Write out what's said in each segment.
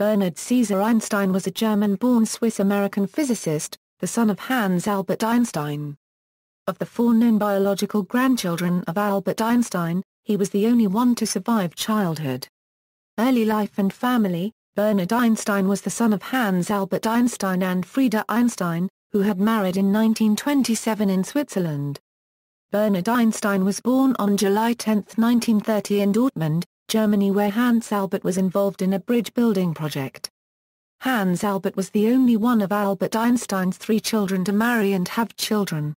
Bernard Caesar Einstein was a German-born Swiss-American physicist, the son of Hans Albert Einstein. Of the four known biological grandchildren of Albert Einstein, he was the only one to survive childhood. Early life and family, Bernard Einstein was the son of Hans Albert Einstein and Frida Einstein, who had married in 1927 in Switzerland. Bernard Einstein was born on July 10, 1930 in Dortmund, Germany where Hans Albert was involved in a bridge building project. Hans Albert was the only one of Albert Einstein's three children to marry and have children.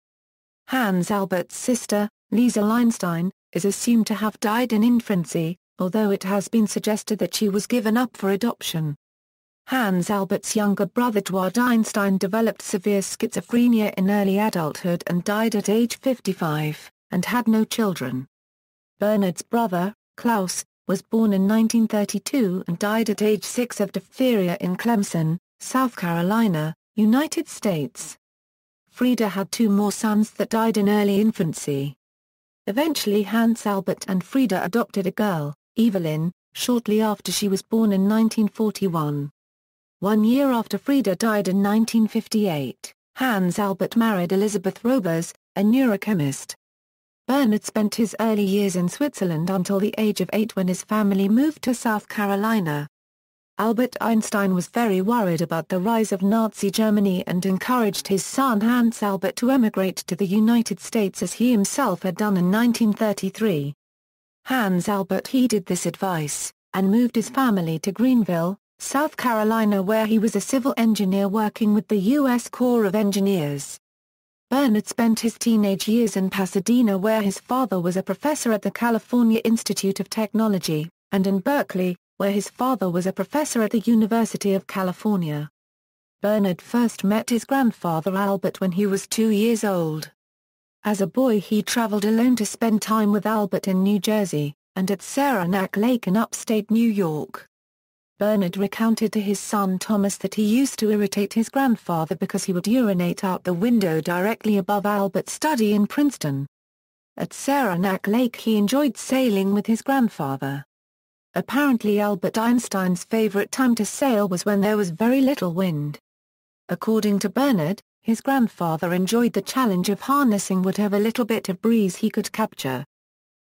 Hans Albert's sister, Lisa Einstein, is assumed to have died in infancy, although it has been suggested that she was given up for adoption. Hans Albert's younger brother Dwight Einstein developed severe schizophrenia in early adulthood and died at age 55, and had no children. Bernard's brother, Klaus, was born in 1932 and died at age 6 of diphtheria in Clemson, South Carolina, United States. Frida had two more sons that died in early infancy. Eventually Hans Albert and Frida adopted a girl, Evelyn, shortly after she was born in 1941. One year after Frida died in 1958, Hans Albert married Elizabeth Robers, a neurochemist. Bernard spent his early years in Switzerland until the age of eight when his family moved to South Carolina. Albert Einstein was very worried about the rise of Nazi Germany and encouraged his son Hans Albert to emigrate to the United States as he himself had done in 1933. Hans Albert heeded this advice, and moved his family to Greenville, South Carolina where he was a civil engineer working with the U.S. Corps of Engineers. Bernard spent his teenage years in Pasadena where his father was a professor at the California Institute of Technology, and in Berkeley, where his father was a professor at the University of California. Bernard first met his grandfather Albert when he was two years old. As a boy he traveled alone to spend time with Albert in New Jersey, and at Saranac Lake in upstate New York. Bernard recounted to his son Thomas that he used to irritate his grandfather because he would urinate out the window directly above Albert's study in Princeton. At Saranac Lake he enjoyed sailing with his grandfather. Apparently Albert Einstein's favorite time to sail was when there was very little wind. According to Bernard, his grandfather enjoyed the challenge of harnessing whatever little bit of breeze he could capture.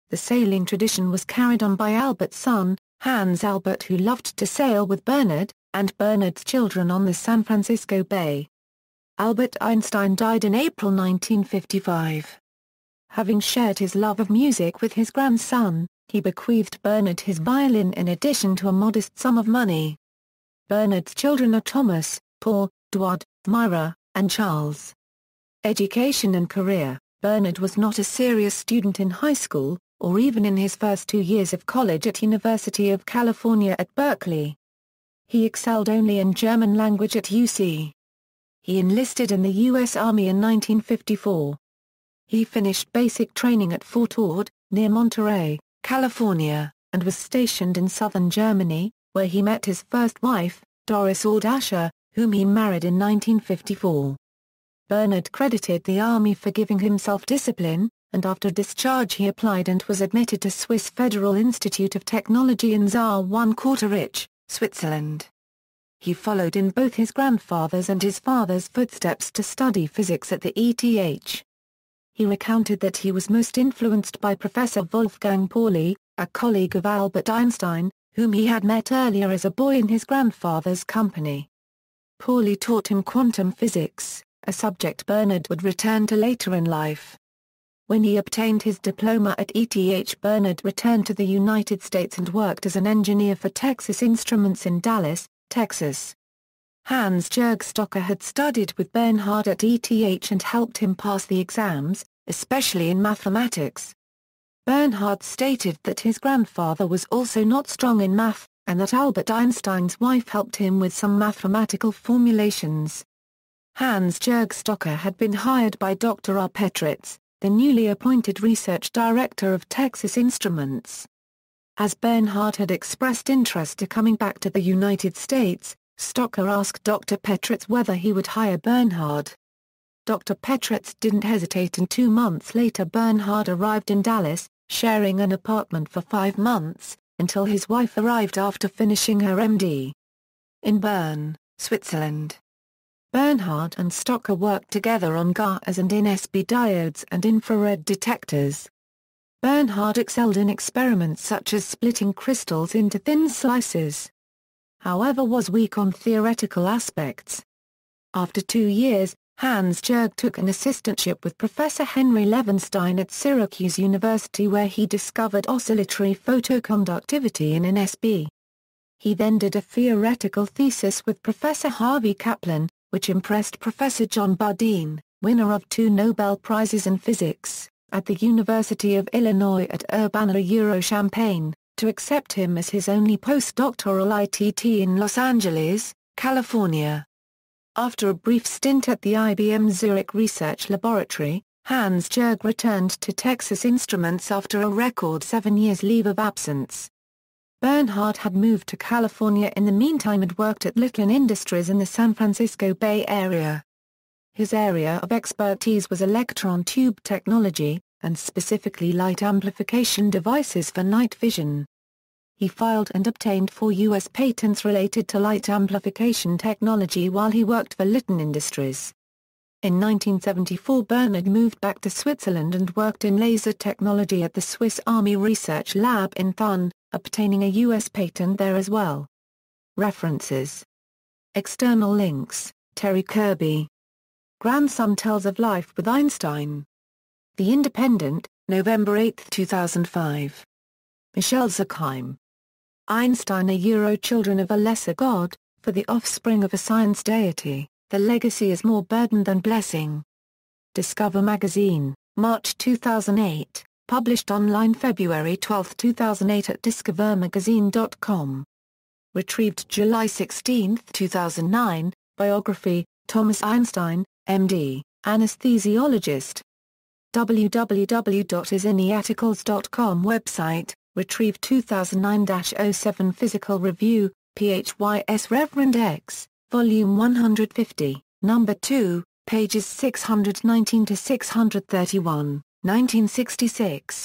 The sailing tradition was carried on by Albert's son, Hans Albert who loved to sail with Bernard, and Bernard's children on the San Francisco Bay. Albert Einstein died in April 1955. Having shared his love of music with his grandson, he bequeathed Bernard his violin in addition to a modest sum of money. Bernard's children are Thomas, Paul, Duard, Myra, and Charles. Education and career Bernard was not a serious student in high school, or even in his first two years of college at University of California at Berkeley. He excelled only in German language at UC. He enlisted in the U.S. Army in 1954. He finished basic training at Fort Ord, near Monterey, California, and was stationed in southern Germany, where he met his first wife, Doris Ord Asher, whom he married in 1954. Bernard credited the Army for giving him self-discipline, and after discharge he applied and was admitted to Swiss Federal Institute of Technology in Saar one Quarterich, Switzerland. He followed in both his grandfather's and his father's footsteps to study physics at the ETH. He recounted that he was most influenced by Professor Wolfgang Pauli, a colleague of Albert Einstein, whom he had met earlier as a boy in his grandfather's company. Pauli taught him quantum physics, a subject Bernard would return to later in life. When he obtained his diploma at ETH Bernard returned to the United States and worked as an engineer for Texas Instruments in Dallas, Texas. Hans Jergstocker had studied with Bernhard at ETH and helped him pass the exams, especially in mathematics. Bernhard stated that his grandfather was also not strong in math, and that Albert Einstein's wife helped him with some mathematical formulations. Hans Jergstocker had been hired by Dr. R. Petritz, the newly appointed research director of Texas Instruments. As Bernhard had expressed interest to coming back to the United States, Stocker asked Dr. Petritz whether he would hire Bernhard. Dr. Petritz didn't hesitate and two months later Bernhard arrived in Dallas, sharing an apartment for five months, until his wife arrived after finishing her MD. In Bern, Switzerland, Bernhard and Stocker worked together on GARS and InSb diodes and infrared detectors. Bernhard excelled in experiments such as splitting crystals into thin slices. However was weak on theoretical aspects. After two years, Hans Jörg took an assistantship with Professor Henry Levenstein at Syracuse University where he discovered oscillatory photoconductivity in NSB. He then did a theoretical thesis with Professor Harvey Kaplan, which impressed Professor John Bardeen, winner of two Nobel Prizes in Physics, at the University of Illinois at Urbana-Champaign, to accept him as his only postdoctoral ITT in Los Angeles, California. After a brief stint at the IBM Zurich Research Laboratory, Hans Jurg returned to Texas Instruments after a record seven years leave of absence. Bernhard had moved to California in the meantime and worked at Littlin Industries in the San Francisco Bay Area. His area of expertise was electron tube technology, and specifically light amplification devices for night vision. He filed and obtained four U.S. patents related to light amplification technology while he worked for Litton Industries. In 1974 Bernard moved back to Switzerland and worked in laser technology at the Swiss Army Research Lab in Thun, obtaining a U.S. patent there as well. References External links Terry Kirby Grandson Tells of Life with Einstein. The Independent, November 8, 2005. Michelle Zuckheim. Einstein a Euro Children of a Lesser God, for the offspring of a science deity, the legacy is more burden than blessing. Discover magazine, March 2008 published online February 12, 2008 at discovermagazine.com. Retrieved July 16, 2009, biography, Thomas Einstein, MD, anesthesiologist. www.isiniarticles.com website, retrieved 2009-07 Physical Review, PHYS Reverend X, Volume 150, Number 2, pages 619 631. 1966.